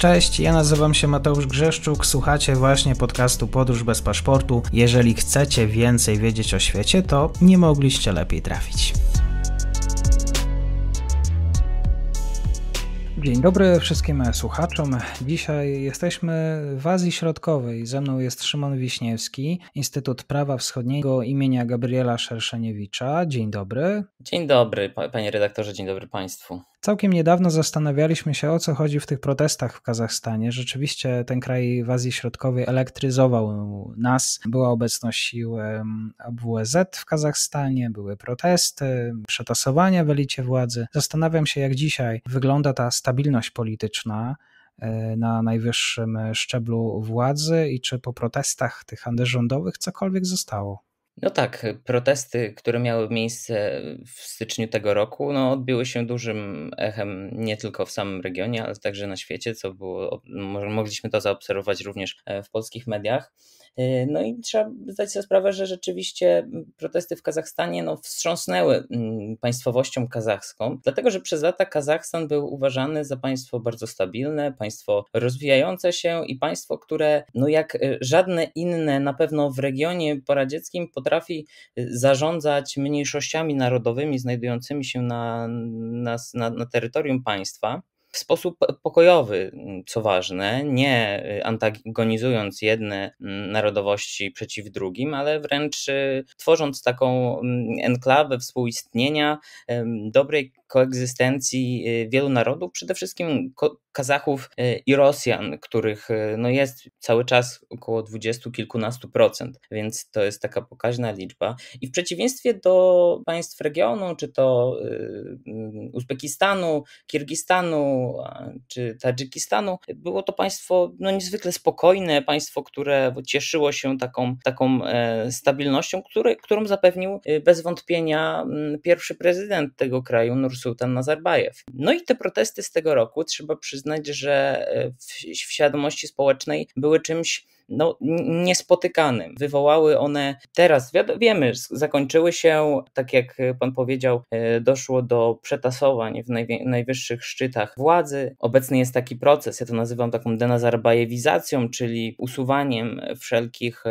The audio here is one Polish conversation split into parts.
Cześć, ja nazywam się Mateusz Grzeszczuk, słuchacie właśnie podcastu Podróż bez paszportu. Jeżeli chcecie więcej wiedzieć o świecie, to nie mogliście lepiej trafić. Dzień dobry wszystkim słuchaczom. Dzisiaj jesteśmy w Azji Środkowej. Ze mną jest Szymon Wiśniewski, Instytut Prawa Wschodniego imienia Gabriela Szerszeniewicza. Dzień dobry. Dzień dobry, panie redaktorze, dzień dobry państwu. Całkiem niedawno zastanawialiśmy się, o co chodzi w tych protestach w Kazachstanie. Rzeczywiście ten kraj w Azji Środkowej elektryzował nas. Była obecność sił WZ w Kazachstanie, były protesty, przetasowania w elicie władzy. Zastanawiam się, jak dzisiaj wygląda ta stabilność polityczna e, na najwyższym szczeblu władzy i czy po protestach tych antyrządowych cokolwiek zostało. No tak, protesty, które miały miejsce w styczniu tego roku, no, odbiły się dużym echem nie tylko w samym regionie, ale także na świecie, co było, mogliśmy to zaobserwować również e, w polskich mediach. E, no i trzeba zdać sobie sprawę, że rzeczywiście mm, protesty w Kazachstanie no, wstrząsnęły mm, państwowością kazachską, dlatego że przez lata Kazachstan był uważany za państwo bardzo stabilne, państwo rozwijające się i państwo, które no, jak e, żadne inne na pewno w regionie poradzieckim potrafi e, zarządzać mniejszościami narodowymi znajdującymi się na, na, na, na terytorium państwa w sposób pokojowy, mm, co ważne, nie y, antagonizując jedne mm, narodowości przeciw drugim, ale wręcz y, tworząc taką mm, enklawę współistnienia dobrej koegzystencji y, wielu narodów, przede wszystkim Kazachów y, i Rosjan, których y, no jest cały czas około dwudziestu kilkunastu procent, więc to jest taka pokaźna liczba. I w przeciwieństwie do państw regionu, czy to mm, Uzbekistanu, Kirgistanu, czy Tadżykistanu, było to państwo no, niezwykle spokojne, państwo, które cieszyło się taką, taką e, stabilnością, który, którą zapewnił bez wątpienia mm, pierwszy prezydent tego kraju, Nursultan sułtan Nazarbajew. No i te protesty z tego roku, trzeba przyznać, że e, w, w świadomości społecznej były czymś no, niespotykanym. Wywołały one teraz, wiemy, zakończyły się, tak jak pan powiedział, e, doszło do przetasowań w najwyższych szczytach władzy. Obecny jest taki proces, ja to nazywam taką denazarbajewizacją, czyli usuwaniem wszelkich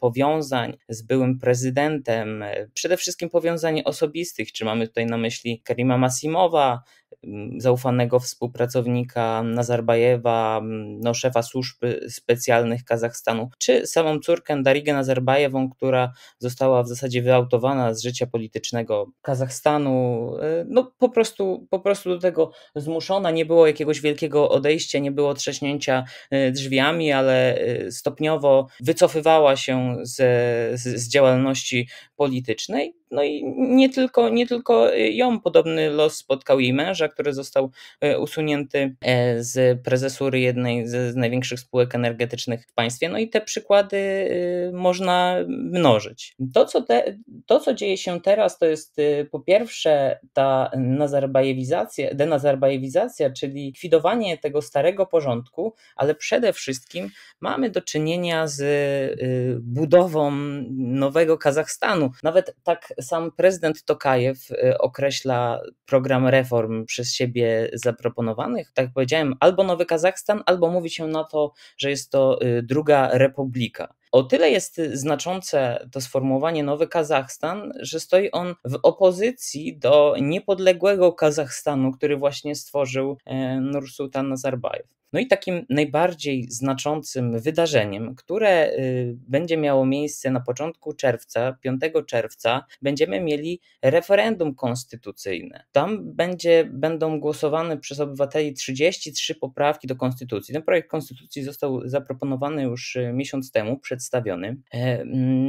powiązań z byłym prezydentem, przede wszystkim powiązań osobistych, czy mamy tutaj na myśli Karima Masimowa, zaufanego współpracownika Nazarbajewa, no, szefa służb specjalnych Kazachstanu, czy samą córkę Darigę Nazarbajewą, która została w zasadzie wyautowana z życia politycznego Kazachstanu. Y, no po prostu, po prostu do tego zmuszona, nie było jakiegoś wielkiego odejścia, nie było trześnięcia y, drzwiami, ale y, stopniowo wycofywała się z, z, z działalności politycznej no i nie tylko, nie tylko y, ją podobny los spotkał jej męża, który został y, usunięty e, z prezesury jednej z największych spółek energetycznych w państwie. No i te przykłady y, można mnożyć. To, co, te, to, co dzieje się teraz, to jest po pierwsze ta nazarbajewizacja, denazarbajewizacja, czyli likwidowanie tego starego porządku, ale przede wszystkim mamy do czynienia z budową nowego Kazachstanu. Nawet tak sam prezydent Tokajew y, określa program reform przez siebie zaproponowanych, tak jak powiedziałem, albo Nowy Kazachstan, albo mówi się na to, że jest to y, druga republika. O tyle jest znaczące to sformułowanie Nowy Kazachstan, że stoi on w opozycji do niepodległego Kazachstanu, który właśnie stworzył e, Nursultan Nazarbajew. No i takim najbardziej znaczącym wydarzeniem, które y, będzie miało miejsce na początku czerwca, 5 czerwca, będziemy mieli referendum konstytucyjne. Tam będzie, będą głosowane przez obywateli 33 poprawki do konstytucji. Ten projekt konstytucji został zaproponowany już e, miesiąc temu, przed przedstawiony. E,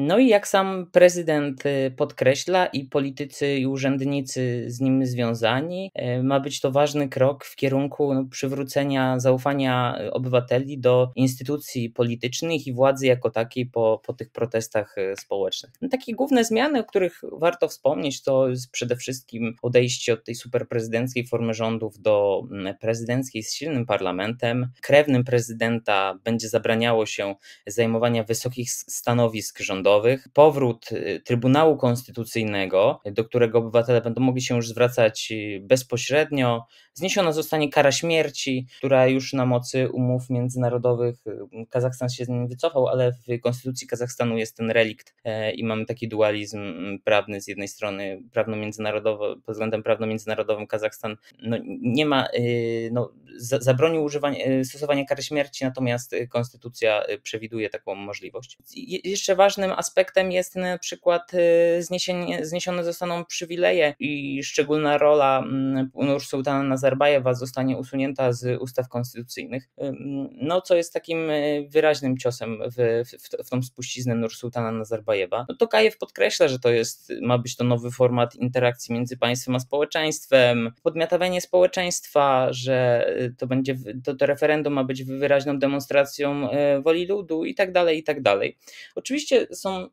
no i jak sam prezydent y, podkreśla i politycy i urzędnicy z nim związani, e, ma być to ważny krok w kierunku no, przywrócenia zaufania obywateli do instytucji politycznych i władzy jako takiej po, po tych protestach e, społecznych. No, takie główne zmiany, o których warto wspomnieć, to jest przede wszystkim odejście od tej superprezydenckiej formy rządów do prezydenckiej z silnym parlamentem. Krewnym prezydenta będzie zabraniało się zajmowania wysokości wysokich stanowisk rządowych, powrót y, Trybunału Konstytucyjnego, do którego obywatele będą mogli się już zwracać y, bezpośrednio, Zniesiona zostanie kara śmierci, która już na mocy umów międzynarodowych, y, Kazachstan się z nim wycofał, ale w konstytucji Kazachstanu jest ten relikt e, i mamy taki dualizm prawny z jednej strony prawno-międzynarodowo, pod względem prawno-międzynarodowym Kazachstan no, nie ma, y, no, zabronił używania, y, stosowania kary śmierci, natomiast konstytucja przewiduje taką możliwość. jeszcze ważnym aspektem jest na przykład zniesienie, zniesione zostaną przywileje i szczególna rola Nur na. Nazarbajewa zostanie usunięta z ustaw konstytucyjnych, no co jest takim y, wyraźnym ciosem w, w, w tą spuściznę Nursultana Nazarbajewa. No Tokajew podkreśla, że to jest, ma być to nowy format interakcji między państwem a społeczeństwem, podmiatawianie społeczeństwa, że y, to będzie, to, to referendum ma być wyraźną demonstracją y, woli ludu i tak dalej, i tak dalej. Oczywiście są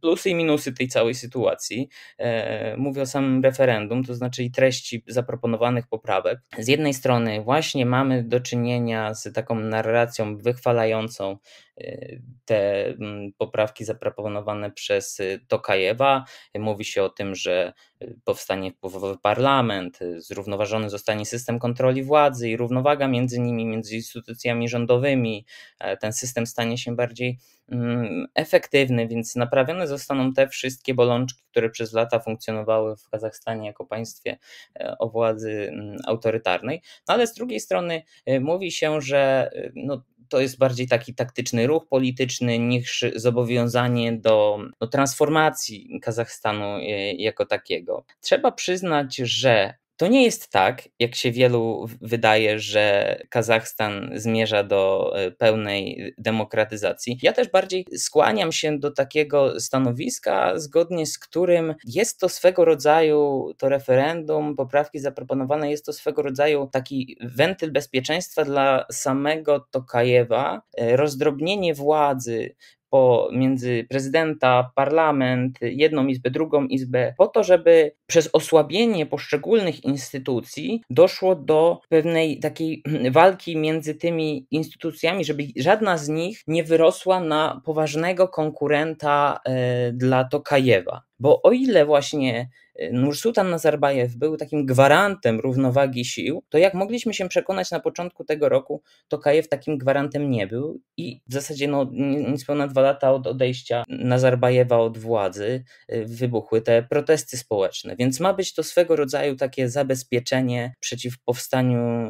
plusy i minusy tej całej sytuacji. E, mówię o samym referendum, to znaczy i treści zaproponowanych poprawek. Z jednej strony właśnie mamy do czynienia z taką narracją wychwalającą te mm, poprawki zaproponowane przez y, Tokajewa. Mówi się o tym, że y, powstanie wpływowy parlament, y, zrównoważony zostanie system kontroli władzy i równowaga między nimi, między instytucjami rządowymi. E, ten system stanie się bardziej mm, efektywny, więc naprawione zostaną te wszystkie bolączki, które przez lata funkcjonowały w Kazachstanie jako państwie e, o władzy mm, autorytarnej. No ale z drugiej strony mówi się, że no, to jest bardziej taki taktyczny ruch polityczny niż zobowiązanie do, do no, transformacji Kazachstanu e, jako takiego. Trzeba przyznać, że to nie jest tak, jak się wielu wydaje, że Kazachstan zmierza do e, pełnej demokratyzacji. Ja też bardziej skłaniam się do takiego stanowiska, zgodnie z którym jest to swego rodzaju to referendum, poprawki zaproponowane, jest to swego rodzaju taki wentyl bezpieczeństwa dla samego Tokajewa, e, rozdrobnienie władzy, między prezydenta, parlament, jedną izbę, drugą izbę, po to, żeby przez osłabienie poszczególnych instytucji doszło do pewnej takiej walki między tymi instytucjami, żeby żadna z nich nie wyrosła na poważnego konkurenta e, dla Tokajewa. Bo o ile właśnie e, Nursultan Nazarbajew był takim gwarantem równowagi sił, to jak mogliśmy się przekonać na początku tego roku, to Kajew takim gwarantem nie był i w zasadzie no, niespełna dwa lata od odejścia Nazarbajewa od władzy e, wybuchły te protesty społeczne. Więc ma być to swego rodzaju takie zabezpieczenie przeciw powstaniu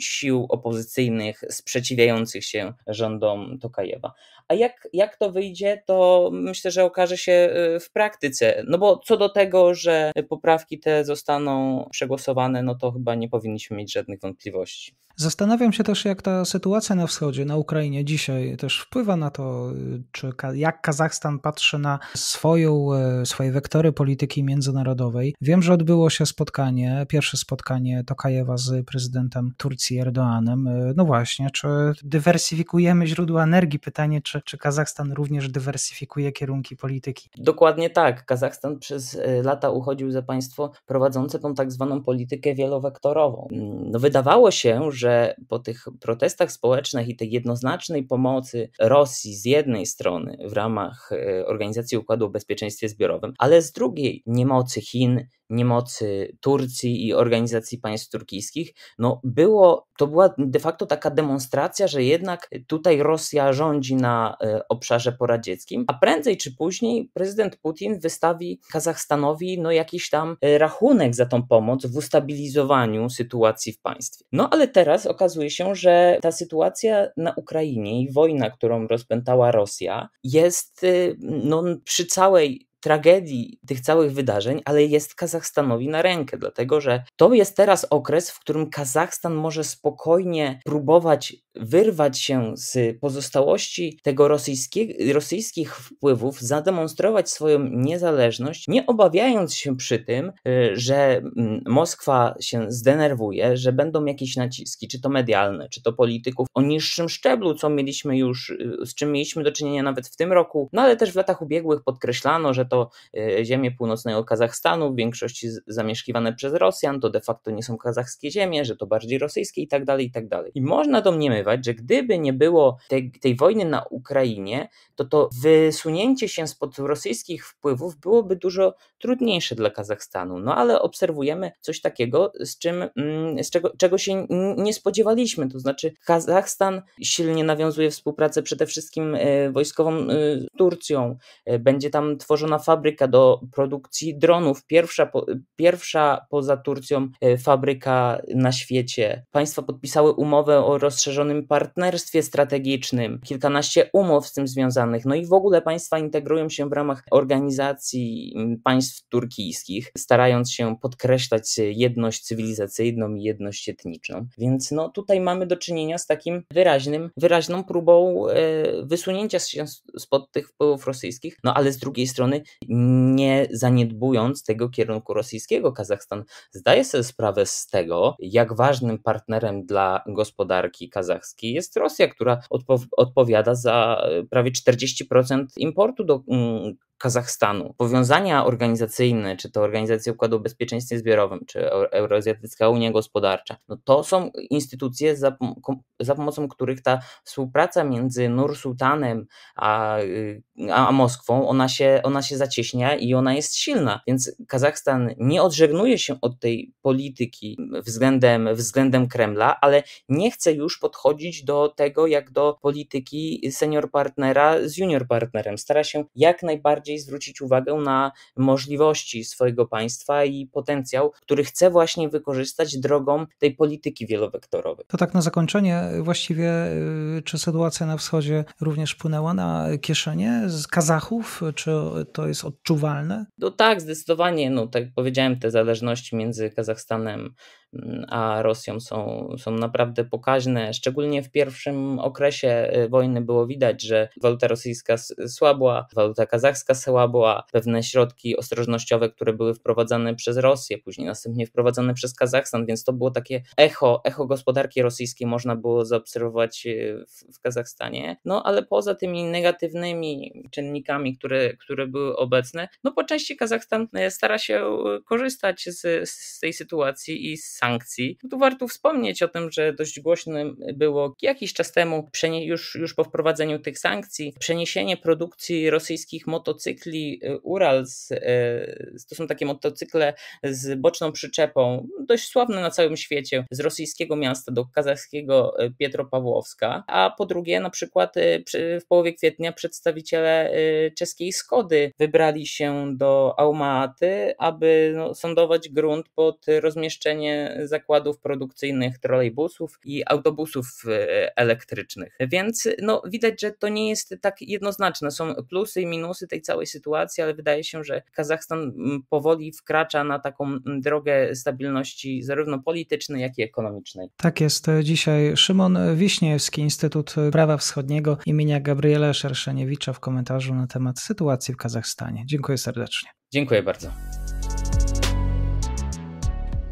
sił opozycyjnych sprzeciwiających się rządom Tokajewa. A jak, jak to wyjdzie, to myślę, że okaże się y, w praktyce. No bo co do tego, że poprawki te zostaną przegłosowane, no to chyba nie powinniśmy mieć żadnych wątpliwości. Zastanawiam się też, jak ta sytuacja na wschodzie, na Ukrainie dzisiaj też wpływa na to, y, czy jak Kazachstan patrzy na swoją, y, swoje wektory polityki międzynarodowej. Wiem, że odbyło się spotkanie, pierwsze spotkanie Tokajewa z prezydentem Turcji Erdoanem. No właśnie, czy dywersyfikujemy źródła energii? Pytanie, czy czy, czy Kazachstan również dywersyfikuje kierunki polityki? Dokładnie tak. Kazachstan przez e, lata uchodził za państwo prowadzące tą tak zwaną politykę wielowektorową. Mm, no, wydawało się, że po tych protestach społecznych i tej jednoznacznej pomocy Rosji z jednej strony w ramach e, Organizacji Układu o Bezpieczeństwie Zbiorowym, ale z drugiej niemocy Chin niemocy Turcji i organizacji państw turkijskich, no było, to była de facto taka demonstracja, że jednak tutaj Rosja rządzi na e, obszarze poradzieckim, a prędzej czy później prezydent Putin wystawi Kazachstanowi no jakiś tam e, rachunek za tą pomoc w ustabilizowaniu sytuacji w państwie. No ale teraz okazuje się, że ta sytuacja na Ukrainie i wojna, którą rozpętała Rosja jest e, no, przy całej tragedii tych całych wydarzeń, ale jest Kazachstanowi na rękę, dlatego że to jest teraz okres, w którym Kazachstan może spokojnie próbować wyrwać się z pozostałości tego rosyjski, rosyjskich wpływów, zademonstrować swoją niezależność, nie obawiając się przy tym, y, że mm, Moskwa się zdenerwuje, że będą jakieś naciski, czy to medialne, czy to polityków o niższym szczeblu, co mieliśmy już, y, z czym mieliśmy do czynienia nawet w tym roku, no ale też w latach ubiegłych podkreślano, że to e, ziemie północnego Kazachstanu, w większości zamieszkiwane przez Rosjan, to de facto nie są kazachskie ziemie, że to bardziej rosyjskie i tak dalej, i tak dalej. I można domniemywać, że gdyby nie było tej, tej wojny na Ukrainie, to to wysunięcie się spod rosyjskich wpływów byłoby dużo trudniejsze dla Kazachstanu. No ale obserwujemy coś takiego, z czym, mm, z czego, czego się nie spodziewaliśmy, to znaczy Kazachstan silnie nawiązuje współpracę przede wszystkim e, wojskową e, z Turcją, będzie tam tworzona fabryka do produkcji dronów, pierwsza, po, pierwsza poza Turcją e, fabryka na świecie. Państwa podpisały umowę o rozszerzonym partnerstwie strategicznym, kilkanaście umów z tym związanych. No i w ogóle państwa integrują się w ramach organizacji mm, państw turkijskich, starając się podkreślać jedność cywilizacyjną i jedność etniczną. Więc no tutaj mamy do czynienia z takim wyraźnym, wyraźną próbą e, wysunięcia się spod tych wpływów rosyjskich, no ale z drugiej strony nie zaniedbując tego kierunku rosyjskiego. Kazachstan zdaje sobie sprawę z tego, jak ważnym partnerem dla gospodarki kazachskiej jest Rosja, która odpo odpowiada za e, prawie 40% importu do mm, Kazachstanu. Powiązania organizacyjne, czy to Organizacja Układu o Bezpieczeństwie Zbiorowym, czy Euroazjatycka Unia Gospodarcza, no to są instytucje, za, za pomocą których ta współpraca między Nursultanem y, a, a Moskwą, ona się, ona się zacieśnia i ona jest silna. Więc Kazachstan nie odżegnuje się od tej polityki względem, względem Kremla, ale nie chce już podchodzić do tego jak do polityki senior partnera z junior partnerem. Stara się jak najbardziej bardziej zwrócić uwagę na możliwości swojego państwa i potencjał, który chce właśnie wykorzystać drogą tej polityki wielowektorowej. To tak na zakończenie właściwie, y, czy sytuacja na wschodzie również wpłynęła na kieszenie z Kazachów? Czy to jest odczuwalne? No tak, zdecydowanie. No, tak jak powiedziałem, te zależności między Kazachstanem Mm, a Rosją są, są naprawdę pokaźne. Szczególnie w pierwszym okresie y, wojny było widać, że waluta rosyjska słabła, waluta kazachska słabła, pewne środki ostrożnościowe, które były wprowadzane przez Rosję, później następnie wprowadzane przez Kazachstan, więc to było takie echo, echo gospodarki rosyjskiej można było zaobserwować y, w, w Kazachstanie. No ale poza tymi negatywnymi czynnikami, które, które były obecne, no po części Kazachstan e, stara się e, korzystać z, z tej sytuacji i z sankcji. No tu warto wspomnieć o tym, że dość głośne było jakiś czas temu, już, już po wprowadzeniu tych sankcji, przeniesienie produkcji rosyjskich motocykli y, Urals. Y, to są takie motocykle z boczną przyczepą, dość sławne na całym świecie, z rosyjskiego miasta do kazachskiego y, Pietropawłowska. A po drugie, na przykład w połowie kwietnia przedstawiciele czeskiej Skody wybrali się do Aumaty, aby no, sądować grunt pod rozmieszczenie zakładów produkcyjnych trolejbusów i autobusów e, elektrycznych. Więc no, widać, że to nie jest tak jednoznaczne. Są plusy i minusy tej całej sytuacji, ale wydaje się, że Kazachstan powoli wkracza na taką drogę stabilności zarówno politycznej, jak i ekonomicznej. Tak jest dzisiaj Szymon Wiśniewski, Instytut Prawa Wschodniego imienia Gabriela Szerszeniewicza w komentarzu na temat sytuacji w Kazachstanie. Dziękuję serdecznie. Dziękuję bardzo.